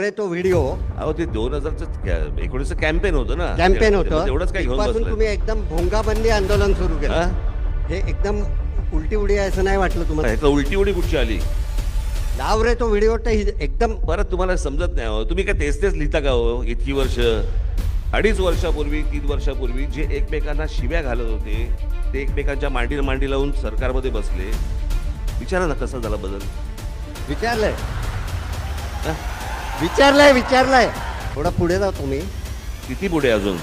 रे तो व्हिडिओ अहो ते दोन हजारच एकोणीस कॅम्पेन होतं ना कॅम्पेन होत एवढंच काही घेऊन तुम्ही एकदम भोंगाबंदी आंदोलन सुरू केलं हे एकदम उलटी उडी आहे असं नाही वाटलं तुम्हाला उलटी उडी कुठची आली लाव रे तो व्हिडिओ एकदम परत तुम्हाला समजत नाही हो तुम्ही काय तेच तेच लिहिता का हो इतकी वर्ष अडीच वर्षापूर्वी तीन वर्षापूर्वी जे एकमेकांना शिव्या घालत होते ते एकमेकांच्या मांडीला मांडी लावून सरकारमध्ये बसले विचारा ना कसा झाला बदल विचारलंय विचारलाय विचारलाय थोडा पुढे जा तुम्ही किती पुढे अजून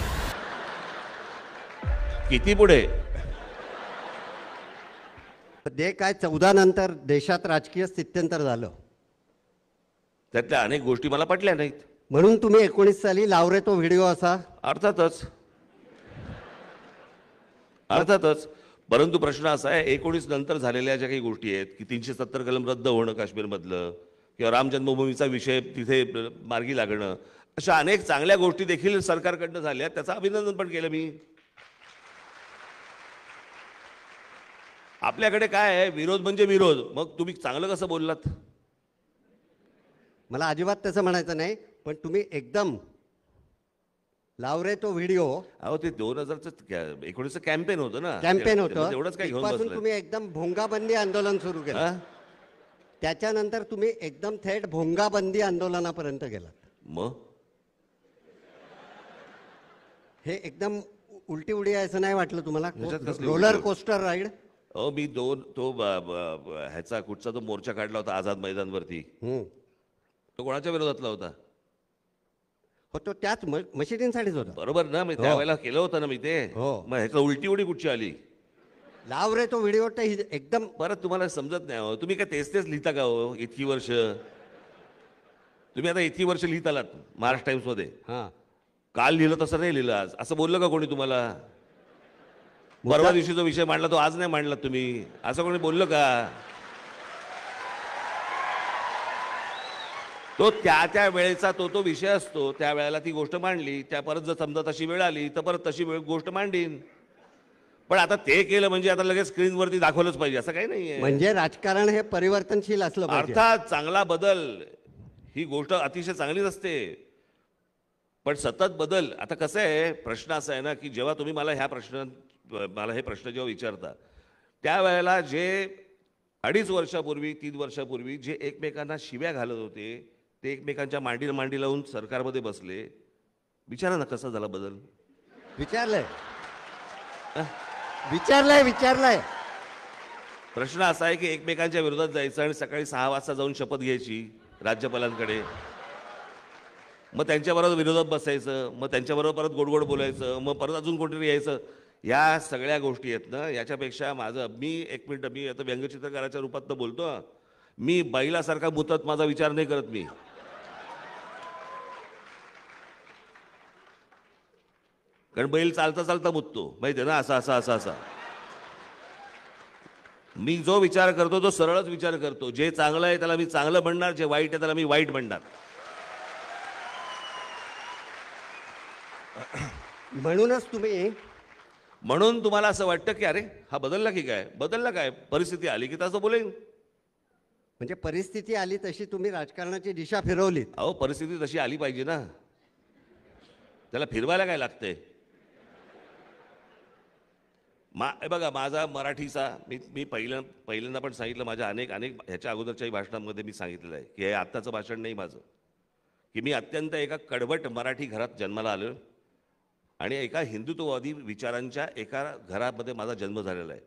किती पुढे दे काय चौदा नंतर देशात राजकीय स्थित्यंतर झालं त्यातल्या अनेक गोष्टी मला पटल्या नाहीत म्हणून तुम्ही एकोणीस साली लावरे तो व्हिडिओ असा अर्थातच अर्थातच परंतु प्रश्न असा आहे एकोणीस नंतर झालेल्या ज्या काही गोष्टी आहेत की तीनशे सत्तर कलम रद्द होणं काश्मीरमधलं किंवा राम जन्मभूमीचा विषय तिथे मार्गी लागणं अशा अनेक चांगल्या गोष्टी देखील सरकारकडनं झाल्या त्याचं अभिनंदन पण केलं मी आपल्याकडे काय आहे विरोध म्हणजे विरोध मग तुम्ही चांगलं कसं बोललात मला अजिबात तसं म्हणायचं नाही पण तुम्ही एकदम लाव रे तो व्हिडिओ अहो ते दोन हजारच एकोणीस कॅम्पेन होत ना कॅम्पेन होत एवढंच काय घेऊन तुम्ही एकदम भोंगाबंदी आंदोलन सुरू केलं त्याच्यानंतर तुम्ही एकदम थेट भोंगाबंदी आंदोलनापर्यंत गेलात मग हे एकदम उलटी उडी असं नाही वाटलं तुम्हाला रोलर कोस्टर राईड अ मी दोन तो ह्याचा कुठचा तो मोर्चा काढला होता आझाद मैदानवरती तो कोणाच्या विरोधातला होता हो तो त्याच मशिदींसाठीच होता बरोबर ना मी हो. त्यावेळेला केलं होतं ना मी ते हो. मग ह्याचा उलटी उडी कुठची आली लाव रे तो व्हिडिओ एकदम परत तुम्हाला समजत नाही हो तुम्ही काय तेच तेच लिहिता का हो इतकी वर्ष तुम्ही आता इतकी वर्ष लिहित आलात महाराष्ट्र टाइम्समध्ये हां काल लिहिलं तसं नाही लिहिलं आज असं बोललं का कोणी तुम्हाला परवा दिवशी जो विषय मांडला तो आज नाही मांडला तुम्ही असं कोणी बोललं का तो त्या त्या वेळेचा तो तो विषय असतो त्या वेळेला ती गोष्ट मांडली त्या परत जर समजा तशी वेळ आली तर परत तशी वेळ गोष्ट मांडीन पण आता ते केलं म्हणजे आता लगेच स्क्रीनवरती दाखवलंच पाहिजे असं काही नाही म्हणजे राजकारण हे परिवर्तनशील असलं पाहिजे अर्थात चांगला बदल ही गोष्ट अतिशय चांगलीच असते पण सतत बदल आता कसं आहे प्रश्न असा आहे ना की जेव्हा तुम्ही मला ह्या प्रश्न मला हे प्रश्न जेव्हा विचारता त्यावेळेला जे अडीच वर्षापूर्वी तीन वर्षापूर्वी जे एकमेकांना शिव्या घालत होते ते एकमेकांच्या मांडी मांडी लावून सरकारमध्ये बसले विचारा ना कसा झाला बदल विचारलंय विचारलाय विचारलाय प्रश्न असा आहे की एकमेकांच्या विरोधात जायचं आणि सकाळी सहा वाजता जाऊन शपथ घ्यायची राज्यपालांकडे मग त्यांच्याबरोबर विरोधात बसायचं मग त्यांच्याबरोबर परत गोडगोड बोलायचं मग परत अजून कोणतरी यायचं या सगळ्या गोष्टी आहेत ना याच्यापेक्षा माझं मी एक मिनिट मी आता व्यंगचित्रकाराच्या रूपात बोलतो मी बैलासारखा मुतत माझा विचार नाही करत मी कारण बैल चालता चालता बुजतो माहिती ना असा असा असा असा मी जो विचार करतो तो सरळच विचार करतो जे चांगलं आहे त्याला मी चांगलं म्हणणार जे वाईट आहे त्याला मी वाईट म्हणणार म्हणूनच तुम्ही म्हणून तुम्हाला असं वाटतं की अरे हा बदलला की काय बदलला काय परिस्थिती आली की तसं बोलेन म्हणजे परिस्थिती आली तशी तुम्ही राजकारणाची दिशा फिरवली अहो परिस्थिती तशी आली पाहिजे ना त्याला फिरवायला काय लागतंय मा बघा माझा मराठीचा मी मी पहिल्या पहिल्यांदा पण सांगितलं माझ्या अनेक अनेक ह्याच्या अगोदरच्याही भाषणांमध्ये मी सांगितलेलं आहे की हे आत्ताचं भाषण नाही माझं की मी अत्यंत एका कडवट मराठी घरात जन्माला आलो आणि एका हिंदुत्ववादी विचारांच्या एका घरामध्ये माझा जन्म झालेला आहे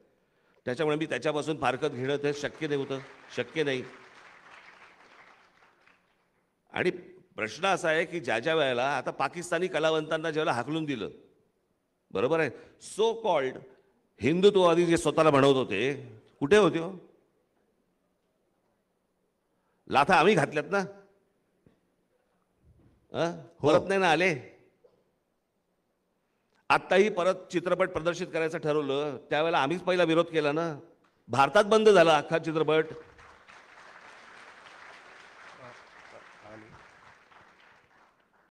त्याच्यामुळे मी त्याच्यापासून फारकत घेणं ते शक्य नाही होतं शक्य नाही आणि प्रश्न असा आहे की ज्या ज्या वेळेला आता पाकिस्तानी कलावंतांना ज्यावेळेला हाकलून दिलं बरोबर आहे सो कॉल्ड हिंदुत्ववादी जे स्वतःला म्हणत होते कुठे होते हो लाथा आम्ही घातल्यात ना होत नाही ना आले आत्ताही परत चित्रपट प्रदर्शित करायचं ठरवलं त्यावेळेला आम्हीच पहिला विरोध केला ना भारतात बंद झाला अख्खा चित्रपट